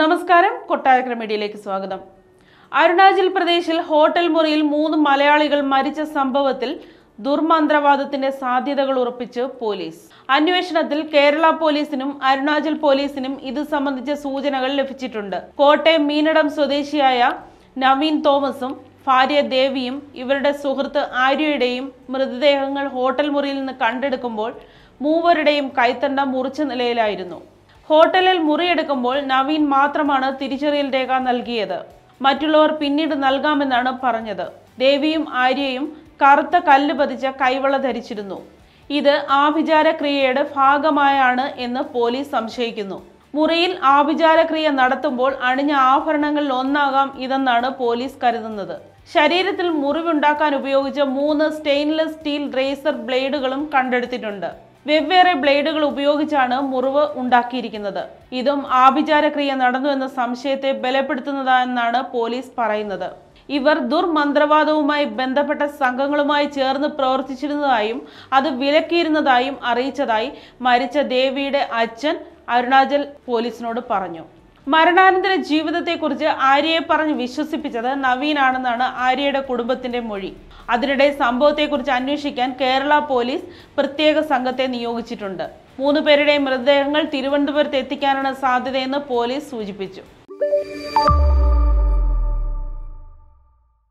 നമസ്കാരം കൊട്ടാരക്കര മീഡിയയിലേക്ക് സ്വാഗതം അരുണാചൽ പ്രദേശിൽ ഹോട്ടൽ മുറിയിൽ മൂന്ന് മലയാളികൾ മരിച്ച സംഭവത്തിൽ ദുർമന്ത്രവാദത്തിന്റെ സാധ്യതകൾ ഉറപ്പിച്ച് പോലീസ് അന്വേഷണത്തിൽ കേരള പോലീസിനും അരുണാചൽ പോലീസിനും ഇത് സംബന്ധിച്ച സൂചനകൾ ലഭിച്ചിട്ടുണ്ട് കോട്ടയം മീനടം സ്വദേശിയായ നവീൻ തോമസും ഭാര്യ ദേവിയും ഇവരുടെ സുഹൃത്ത് ആര്യയുടെയും മൃതദേഹങ്ങൾ ഹോട്ടൽ മുറിയിൽ നിന്ന് കണ്ടെടുക്കുമ്പോൾ മൂവരുടെയും കൈത്തണ്ട മുറിച്ച നിലയിലായിരുന്നു ഹോട്ടലിൽ മുറിയെടുക്കുമ്പോൾ നവീൻ മാത്രമാണ് തിരിച്ചറിയൽ രേഖ നൽകിയത് മറ്റുള്ളവർ പിന്നീട് നൽകാമെന്നാണ് പറഞ്ഞത് ദേവിയും ആര്യയും കറുത്ത കല്ല് പതിച്ച കൈവള ധരിച്ചിരുന്നു ഇത് ആഭിചാരക്രിയയുടെ ഭാഗമായാണ് എന്ന് പോലീസ് സംശയിക്കുന്നു മുറിയിൽ ആഭിചാരക്രിയ നടത്തുമ്പോൾ അണിഞ്ഞ ആഭരണങ്ങളിൽ ഒന്നാകാം ഇതെന്നാണ് പോലീസ് കരുതുന്നത് ശരീരത്തിൽ മുറിവുണ്ടാക്കാൻ ഉപയോഗിച്ച മൂന്ന് സ്റ്റെയിൻലെസ് സ്റ്റീൽ റേസർ ബ്ലേഡുകളും കണ്ടെടുത്തിട്ടുണ്ട് വെവ്വേറെ ബ്ലേഡുകൾ ഉപയോഗിച്ചാണ് മുറിവ് ഉണ്ടാക്കിയിരിക്കുന്നത് ഇതും ആഭിചാരക്രിയ നടന്നു എന്ന സംശയത്തെ ബലപ്പെടുത്തുന്നതാണെന്നാണ് പോലീസ് പറയുന്നത് ഇവർ ദുർമന്ത്രവാദവുമായി ബന്ധപ്പെട്ട സംഘങ്ങളുമായി ചേർന്ന് പ്രവർത്തിച്ചിരുന്നതായും അത് വിലക്കിയിരുന്നതായും അറിയിച്ചതായി മരിച്ച ദേവിയുടെ അച്ഛൻ അരുണാചൽ പോലീസിനോട് പറഞ്ഞു മരണാനന്തര ജീവിതത്തെക്കുറിച്ച് ആര്യയെ പറഞ്ഞ് വിശ്വസിപ്പിച്ചത് നവീനാണെന്നാണ് ആര്യയുടെ കുടുംബത്തിന്റെ മൊഴി അതിനിടെ സംഭവത്തെക്കുറിച്ച് അന്വേഷിക്കാൻ കേരള പോലീസ് പ്രത്യേക സംഘത്തെ നിയോഗിച്ചിട്ടുണ്ട് മൂന്ന് പേരുടെ മൃതദേഹങ്ങൾ തിരുവനന്തപുരത്ത് എത്തിക്കാനാണ് സാധ്യതയെന്ന് പോലീസ് സൂചിപ്പിച്ചു